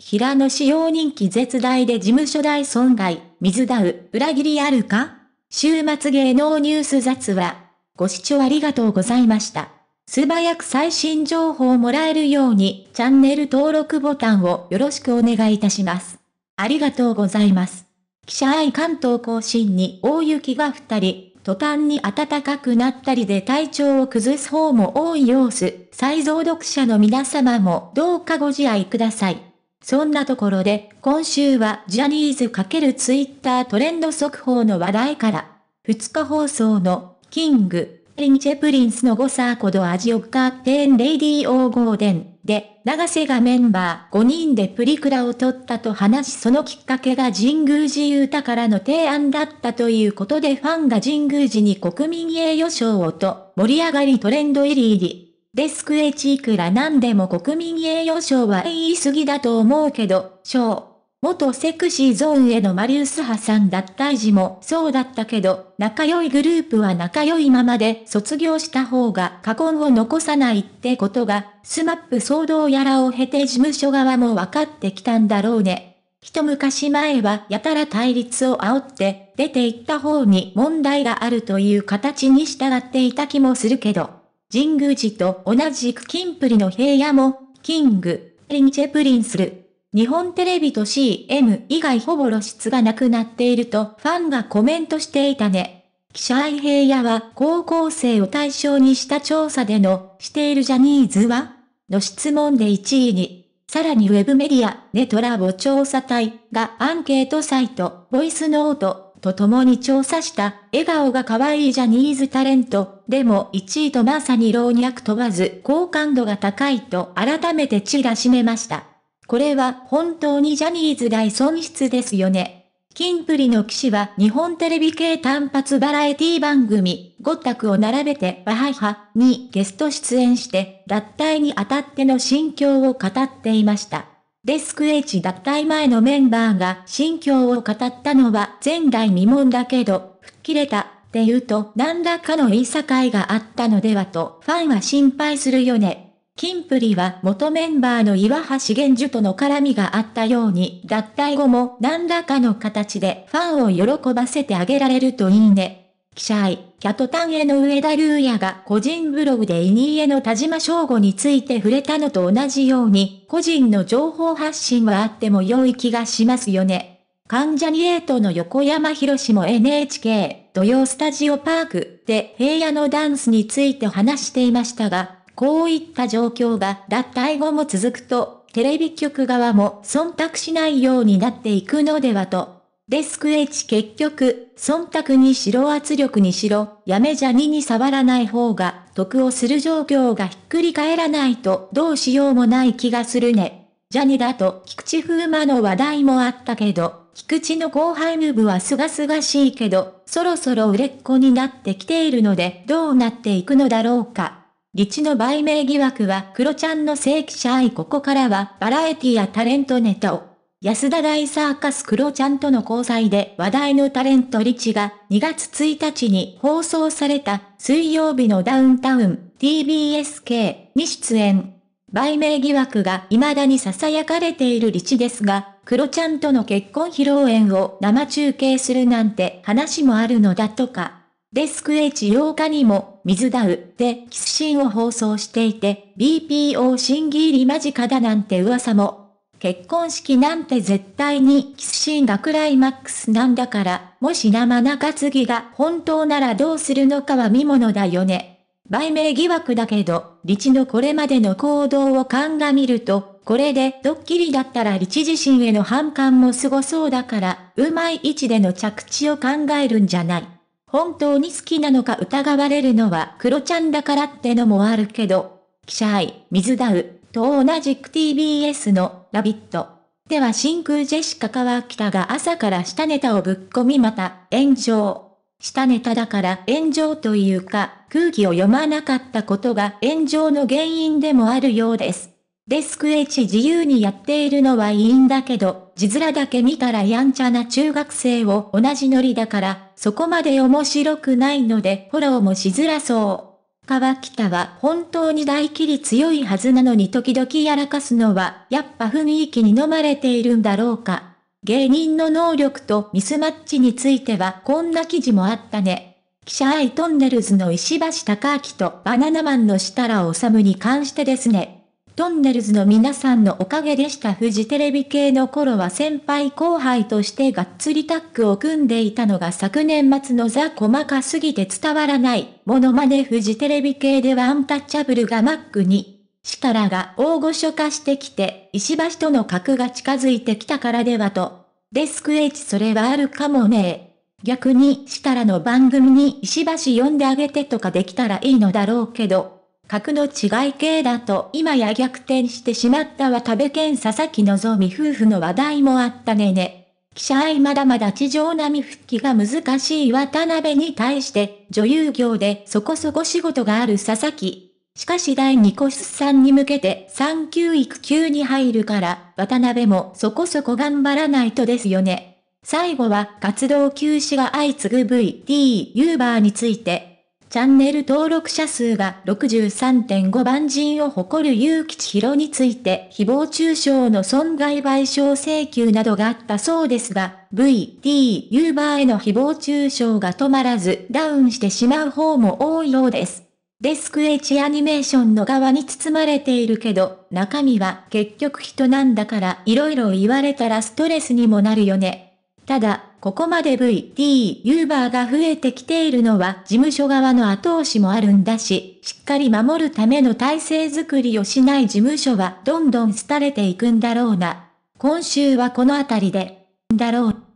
平野紫耀人気絶大で事務所大損害、水ダウ、裏切りあるか週末芸能ニュース雑話。ご視聴ありがとうございました。素早く最新情報をもらえるように、チャンネル登録ボタンをよろしくお願いいたします。ありがとうございます。記者愛関東甲信に大雪が降ったり、途端に暖かくなったりで体調を崩す方も多い様子、再増読者の皆様もどうかご自愛ください。そんなところで、今週はジャニーズ×ツイッタートレンド速報の話題から、2日放送の、キング、リンチェプリンスのゴサーコドアジオカーテンレイディーオーゴーデンで、長瀬がメンバー5人でプリクラを撮ったと話しそのきっかけが神宮寺ゆうたからの提案だったということでファンが神宮寺に国民栄誉賞をと、盛り上がりトレンド入り入り。デスクチいくらなんでも国民栄誉賞は言い過ぎだと思うけど、賞。元セクシーゾーンへのマリウス派さん脱退時もそうだったけど、仲良いグループは仲良いままで卒業した方が過言を残さないってことが、スマップ騒動やらを経て事務所側も分かってきたんだろうね。一昔前はやたら対立を煽って、出て行った方に問題があるという形に従っていた気もするけど。神宮寺と同じく金プリの平野も、キング、リンチェプリンする。日本テレビと CM 以外ほぼ露出がなくなっているとファンがコメントしていたね。記者愛平野は高校生を対象にした調査での、しているジャニーズはの質問で1位に。さらにウェブメディア、ネトラボ調査隊がアンケートサイト、ボイスノート、と共に調査した、笑顔が可愛いジャニーズタレント、でも1位とまさに老若問わず好感度が高いと改めてチラしめました。これは本当にジャニーズ大損失ですよね。金プリの騎士は日本テレビ系単発バラエティ番組、5択を並べてバハハにゲスト出演して、脱退にあたっての心境を語っていました。デスク H 脱退前のメンバーが心境を語ったのは前代未聞だけど、吹っ切れたって言うと何らかの言い境があったのではとファンは心配するよね。キンプリは元メンバーの岩橋玄樹との絡みがあったように脱退後も何らかの形でファンを喜ばせてあげられるといいね。記者愛、キャトタンへの上田竜也が個人ブログでイニエの田島翔吾について触れたのと同じように、個人の情報発信はあっても良い気がしますよね。関ジャニエイトの横山博士も NHK 土曜スタジオパークで平野のダンスについて話していましたが、こういった状況が脱退後も続くと、テレビ局側も忖度しないようになっていくのではとデスクエッジ結局、忖度にしろ圧力にしろ、やめじゃにに触らない方が、得をする状況がひっくり返らないとどうしようもない気がするね。ジャニだと菊池風磨の話題もあったけど、菊池の後輩ムーブはすがすがしいけど、そろそろ売れっ子になってきているので、どうなっていくのだろうか。リチの売名疑惑は黒ちゃんの正規者愛ここからはバラエティやタレントネタを安田大サーカスクロちゃんとの交際で話題のタレントリチが2月1日に放送された水曜日のダウンタウン TBSK に出演。売名疑惑が未だに囁かれているリチですが、クロちゃんとの結婚披露宴を生中継するなんて話もあるのだとか。デスク H8 日にも、水ダウでキスシーンを放送していて、BPO 審議入り間近だなんて噂も結婚式なんて絶対にキスシーンがクライマックスなんだから、もし生中継ぎが本当ならどうするのかは見ものだよね。売名疑惑だけど、リチのこれまでの行動を鑑みると、これでドッキリだったらリチ自身への反感もすごそうだから、うまい位置での着地を考えるんじゃない。本当に好きなのか疑われるのはクロちゃんだからってのもあるけど、記者愛、水ダウ、と同じく TBS のラビット。では真空ジェシカ川北が朝から下ネタをぶっ込みまた炎上。下ネタだから炎上というか空気を読まなかったことが炎上の原因でもあるようです。デスク H 自由にやっているのはいいんだけど、字面だけ見たらやんちゃな中学生を同じノリだから、そこまで面白くないのでフォローもしづらそう。川北は本当に大切り強いはずなのに時々やらかすのは、やっぱ雰囲気に飲まれているんだろうか。芸人の能力とミスマッチについてはこんな記事もあったね。記者愛トンネルズの石橋貴明とバナナマンの設楽治に関してですね。トンネルズの皆さんのおかげでした。フジテレビ系の頃は先輩後輩としてがっつりタッグを組んでいたのが昨年末のザ細かすぎて伝わらない。モノマネフジテレビ系ではアンタッチャブルがマックに。カラが大御所化してきて、石橋との格が近づいてきたからではと。デスク H それはあるかもね逆にカラの番組に石橋呼んであげてとかできたらいいのだろうけど。格の違い系だと今や逆転してしまった渡部健佐々木望夫婦の話題もあったねね。記者愛まだまだ地上並み復帰が難しい渡辺に対して女優業でそこそこ仕事がある佐々木。しかし第2個出産に向けて産休育休に入るから渡辺もそこそこ頑張らないとですよね。最後は活動休止が相次ぐ VT u バーについてチャンネル登録者数が63.5万人を誇る結吉博について誹謗中傷の損害賠償請求などがあったそうですが、VT ユーバーへの誹謗中傷が止まらずダウンしてしまう方も多いようです。デスク H アニメーションの側に包まれているけど、中身は結局人なんだから色々言われたらストレスにもなるよね。ただ、ここまで VT ユーバーが増えてきているのは事務所側の後押しもあるんだし、しっかり守るための体制づくりをしない事務所はどんどん廃れていくんだろうな。今週はこのあたりで、だろう。